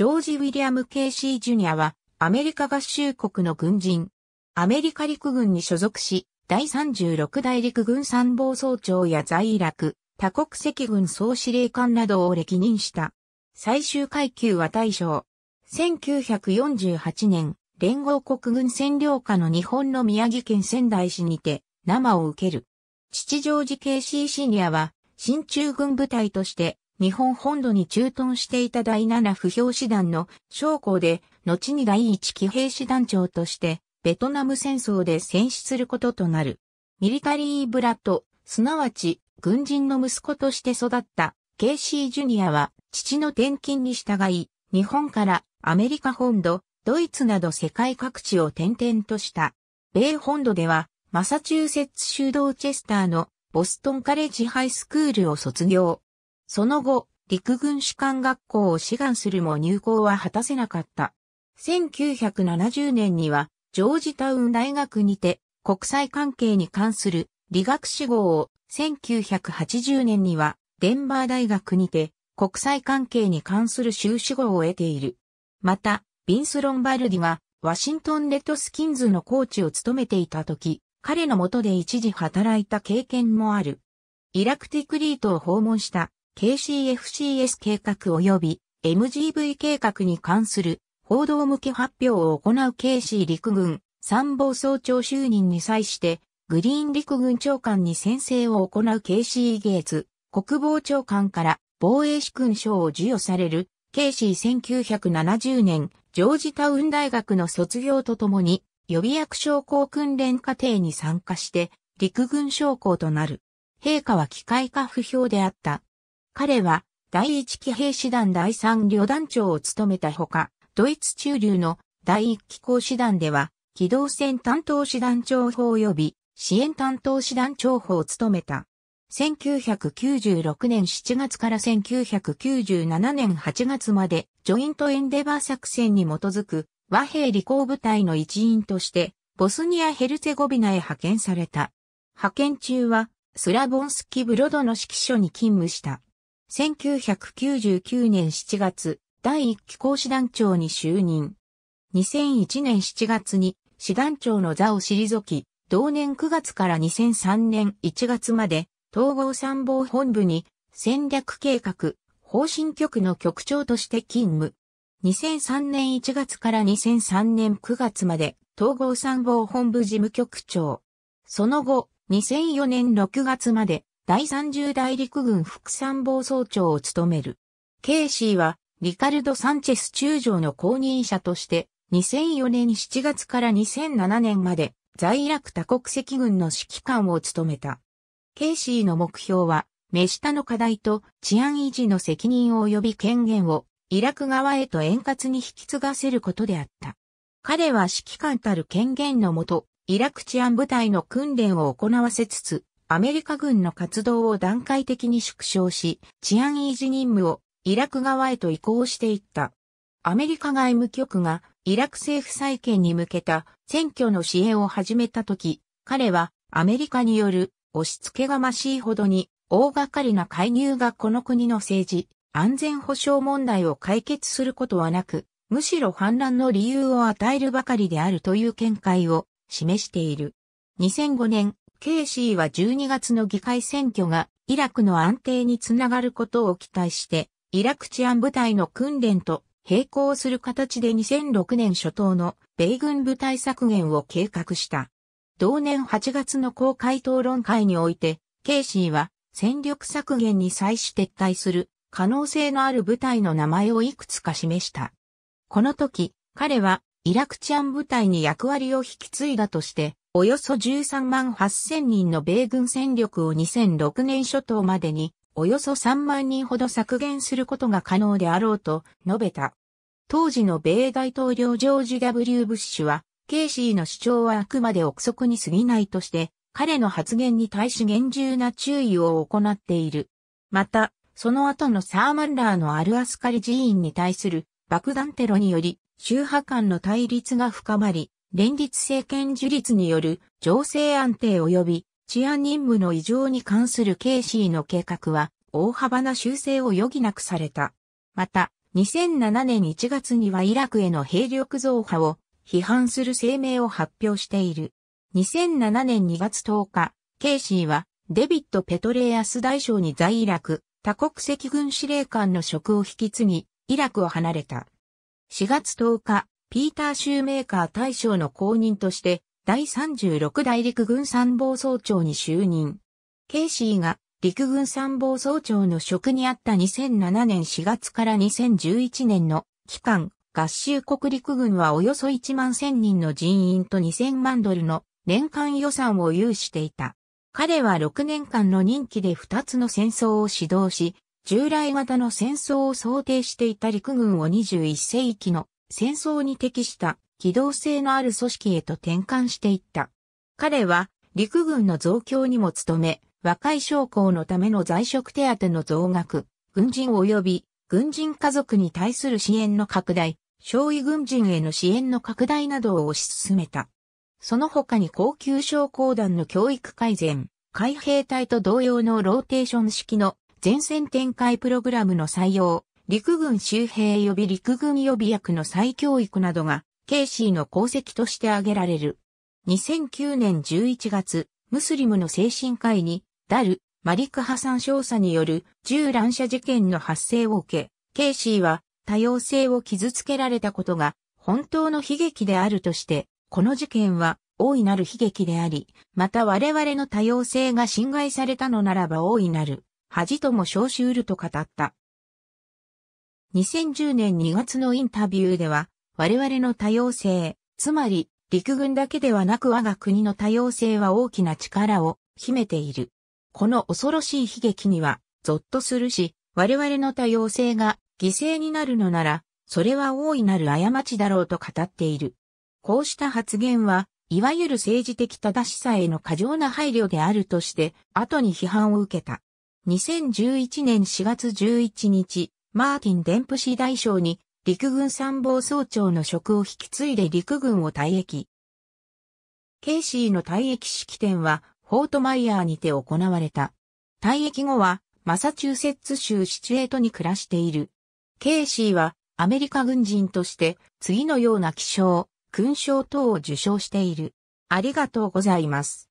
ジョージ・ウィリアム・ケイシー・ジュニアは、アメリカ合衆国の軍人。アメリカ陸軍に所属し、第36代陸軍参謀総長や在楽、多国籍軍総司令官などを歴任した。最終階級は大将。1948年、連合国軍占領下の日本の宮城県仙台市にて、生を受ける。父ジョージ・ケーシー・シニアは、新中軍部隊として、日本本土に駐屯していた第7不評師団の将校で、後に第1騎兵師団長として、ベトナム戦争で戦死することとなる。ミリタリーブラッド、すなわち、軍人の息子として育った、ケイシー・ジュニアは、父の転勤に従い、日本からアメリカ本土、ドイツなど世界各地を転々とした。米本土では、マサチューセッツ州ドーチェスターのボストンカレッジハイスクールを卒業。その後、陸軍士官学校を志願するも入校は果たせなかった。1970年には、ジョージタウン大学にて、国際関係に関する理学士号を、1980年には、デンバー大学にて、国際関係に関する修士号を得ている。また、ビンス・ロンバルディが、ワシントン・レッドスキンズのコーチを務めていた時、彼の下で一時働いた経験もある。イラクティクリートを訪問した KCFCS 計画及び MGV 計画に関する報道向け発表を行う KC 陸軍参謀総長就任に際して、グリーン陸軍長官に宣誓を行う KC ゲーツ国防長官から防衛士勲章を授与される KC1970 年ジョージタウン大学の卒業とともに予備役将校訓練課程に参加して陸軍将校となる。陛下は機械化不評であった彼は第一騎兵師団第三旅団長を務めたほか、ドイツ中流の第一機構師団では、機動戦担当師団長法及び支援担当師団長法を務めた。1996年7月から1997年8月まで、ジョイントエンデバー作戦に基づく和平理工部隊の一員として、ボスニア・ヘルツェゴビナへ派遣された。派遣中は、スラボンスキ・ブロドの指揮所に勤務した。1999年7月、第1期講師団長に就任。2001年7月に、師団長の座を退き、同年9月から2003年1月まで、統合参謀本部に、戦略計画、方針局の局長として勤務。2003年1月から2003年9月まで、統合参謀本部事務局長。その後、2004年6月まで、第30大陸軍副参謀総長を務める。ケイシーは、リカルド・サンチェス中将の後任者として、2004年7月から2007年まで、在イラク多国籍軍の指揮官を務めた。ケイシーの目標は、目下の課題と治安維持の責任及び権限をイラク側へと円滑に引き継がせることであった。彼は指揮官たる権限のもと、イラク治安部隊の訓練を行わせつつ、アメリカ軍の活動を段階的に縮小し、治安維持任務をイラク側へと移行していった。アメリカ外務局がイラク政府再建に向けた選挙の支援を始めた時、彼はアメリカによる押し付けがましいほどに大掛かりな介入がこの国の政治、安全保障問題を解決することはなく、むしろ反乱の理由を与えるばかりであるという見解を示している。2005年、ケイシーは12月の議会選挙がイラクの安定につながることを期待して、イラク治安部隊の訓練と並行する形で2006年初頭の米軍部隊削減を計画した。同年8月の公開討論会において、ケイシーは戦力削減に際し撤退する可能性のある部隊の名前をいくつか示した。この時、彼はイラク治安部隊に役割を引き継いだとして、およそ13万8000人の米軍戦力を2006年初頭までに、およそ3万人ほど削減することが可能であろうと述べた。当時の米大統領ジョージ W. ブッシュは、ケイシーの主張はあくまで憶測に過ぎないとして、彼の発言に対し厳重な注意を行っている。また、その後のサーマンラーのアルアスカリ寺院に対する爆弾テロにより、宗派間の対立が深まり、連立政権樹立による情勢安定及び治安任務の異常に関するケイシーの計画は大幅な修正を余儀なくされた。また、2007年1月にはイラクへの兵力増派を批判する声明を発表している。2007年2月10日、ケイシーはデビッド・ペトレーアス大将に在イラク多国籍軍司令官の職を引き継ぎ、イラクを離れた。4月10日、ピーター・シューメーカー大将の後任として、第36代陸軍参謀総長に就任。ケイシーが陸軍参謀総長の職にあった2007年4月から2011年の期間、合衆国陸軍はおよそ1万1000人の人員と2000万ドルの年間予算を有していた。彼は6年間の任期で2つの戦争を指導し、従来型の戦争を想定していた陸軍を21世紀の戦争に適した機動性のある組織へと転換していった。彼は陸軍の増強にも努め、若い将校のための在職手当の増額、軍人及び軍人家族に対する支援の拡大、少尉軍人への支援の拡大などを推し進めた。その他に高級将校団の教育改善、海兵隊と同様のローテーション式の前線展開プログラムの採用、陸軍周兵予備陸軍予備役の再教育などが、ケイシーの功績として挙げられる。2009年11月、ムスリムの精神科医に、ダル、マリク・ハサン少佐による銃乱射事件の発生を受け、ケイシーは多様性を傷つけられたことが本当の悲劇であるとして、この事件は大いなる悲劇であり、また我々の多様性が侵害されたのならば大いなる恥とも称しうると語った。2010年2月のインタビューでは、我々の多様性、つまり陸軍だけではなく我が国の多様性は大きな力を秘めている。この恐ろしい悲劇には、ゾッとするし、我々の多様性が犠牲になるのなら、それは大いなる過ちだろうと語っている。こうした発言は、いわゆる政治的正しさへの過剰な配慮であるとして、後に批判を受けた。2011年4月11日、マーティン・デンプシー大将に陸軍参謀総長の職を引き継いで陸軍を退役。ケイシーの退役式典はフォートマイヤーにて行われた。退役後はマサチューセッツ州シチュエートに暮らしている。ケイシーはアメリカ軍人として次のような気象、勲章等を受章している。ありがとうございます。